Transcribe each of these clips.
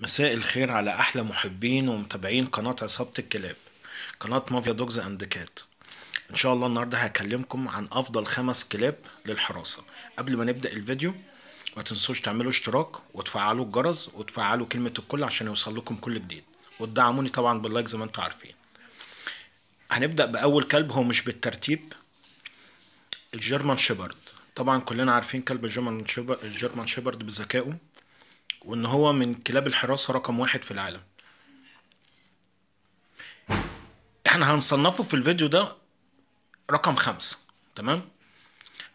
مساء الخير على احلى محبين ومتابعين قناه عصابه الكلاب قناه مافيا دوجز اند كات ان شاء الله النهارده هكلمكم عن افضل خمس كلاب للحراسه قبل ما نبدا الفيديو ما تنسوش تعملوا اشتراك وتفعلوا الجرس وتفعلوا كلمه الكل عشان يوصل لكم كل جديد وتدعموني طبعا باللايك زي ما انتم عارفين هنبدا باول كلب هو مش بالترتيب الجيرمان شيبرد طبعا كلنا عارفين كلب الجيرمان شيبرد بذكائه وان هو من كلاب الحراسه رقم واحد في العالم احنا هنصنفه في الفيديو ده رقم خمسة تمام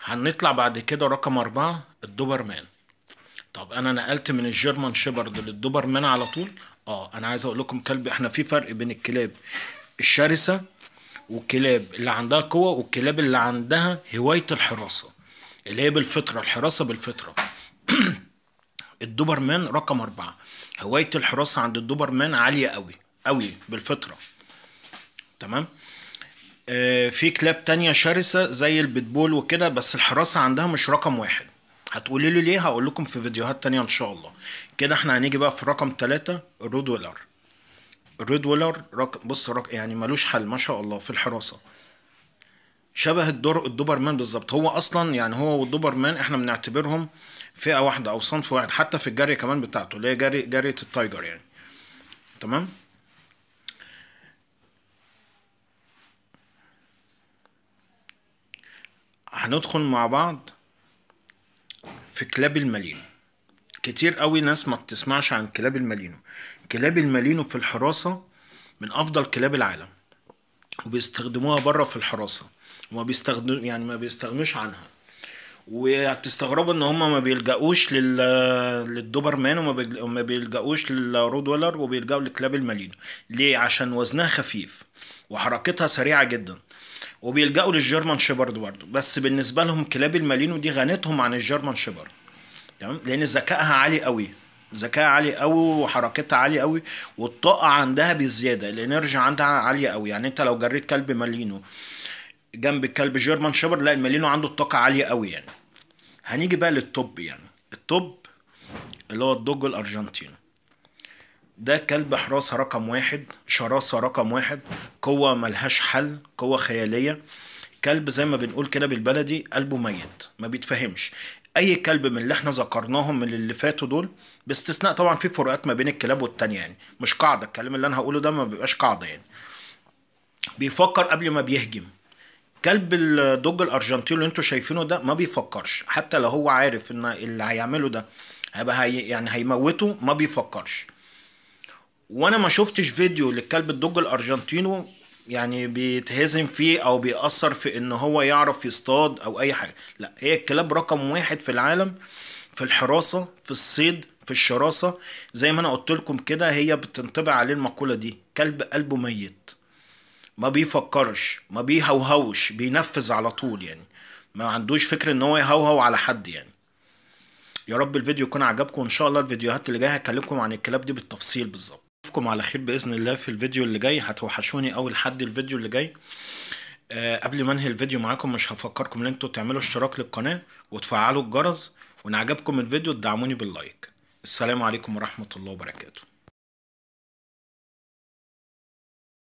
هنطلع بعد كده رقم أربعة الدوبرمان طب أنا نقلت من الجيرمان شيبرد للدوبرمان على طول اه أنا عايز أقول لكم كلب احنا في فرق بين الكلاب الشرسة والكلاب اللي عندها قوة والكلاب اللي عندها هواية الحراسة اللي هي بالفطرة الحراسة بالفطرة الدوبرمان رقم أربعة هواية الحراسة عند الدوبرمان عالية قوي قوي بالفطرة تمام آه، في كلاب تانية شرسة زي البيتبول وكده بس الحراسة عندها مش رقم واحد هتقولي لي ليه هقول لكم في فيديوهات تانية ان شاء الله كده احنا هنيجي بقى في رقم ثلاثة الرودولر الرودولر رقم بص رقم يعني ملوش حل ما شاء الله في الحراسه شبه الدور الدوبرمان بالظبط هو اصلا يعني هو والدوبرمان احنا بنعتبرهم فئه واحده او صنف واحد حتى في الجري كمان بتاعته اللي هي جري جريه التايجر يعني تمام هندخل مع بعض في كلاب المالينو كتير قوي ناس ما بتسمعش عن كلاب المالينو كلاب المالينو في الحراسه من افضل كلاب العالم وبيستخدموها بره في الحراسه وما بيستخدم يعني ما بيستغنوش عنها وهتستغربوا ان هم ما بيلجأوش لل... للدوبرمان وما بيلجأوش للرود ويلر وبيلجأوا لكلاب المالينو ليه عشان وزنها خفيف وحركتها سريعه جدا وبيلجأوا للجيرمان شيبرد برضه بس بالنسبه لهم كلاب المالينو دي غنتهم عن الجيرمان شيبرد تمام لان ذكائها عالي قوي ذكائها عالي قوي وحركتها عالية قوي والطاقة عندها بزيادة الانرجي عندها عالية قوي يعني انت لو جريت كلب مالينو جنب الكلب جيرمان شبر لا المالينو عنده الطاقه عاليه قوي يعني هنيجي بقى للتوب يعني التوب اللي هو الدوج الارجنتيني ده كلب حراسة رقم واحد شراسة رقم واحد قوة ملهاش حل قوة خيالية كلب زي ما بنقول كده بالبلدي قلبه ميت ما بيتفهمش اي كلب من اللي احنا ذكرناهم من اللي فاتوا دول باستثناء طبعا في فروقات ما بين الكلاب والتانية يعني مش قاعدة الكلام اللي انا هقوله ده ما بيبقاش قاعدة يعني بيفكر قبل ما بيهجم كلب الدوج الارجنتين اللي انتوا شايفينه ده ما بيفكرش حتى لو هو عارف ان اللي هيعمله ده هيبقى هي يعني هيموته ما بيفكرش وانا ما شفتش فيديو للكلب الدوج الارجنتينو يعني بيتهزم فيه او بيأثر في ان هو يعرف يصطاد او اي حاجه لا هي الكلاب رقم واحد في العالم في الحراسه في الصيد في الشراسه زي ما انا قلت لكم كده هي بتنطبع عليه المقوله دي كلب قلبه ميت ما بيفكرش ما بيهوهوش بينفذ على طول يعني ما عندوش فكر ان هو يهوهو على حد يعني يا رب الفيديو يكون عجبكم وان شاء الله الفيديوهات اللي جايه هكلمكم عن الكلاب دي بالتفصيل بالظبط اشوفكم على خير باذن الله في الفيديو اللي جاي هتوحشوني اول حد الفيديو اللي جاي أه قبل ما انهي الفيديو معاكم مش هفكركم ان انتوا تعملوا اشتراك للقناه وتفعلوا الجرس وان عجبكم الفيديو تدعموني باللايك السلام عليكم ورحمه الله وبركاته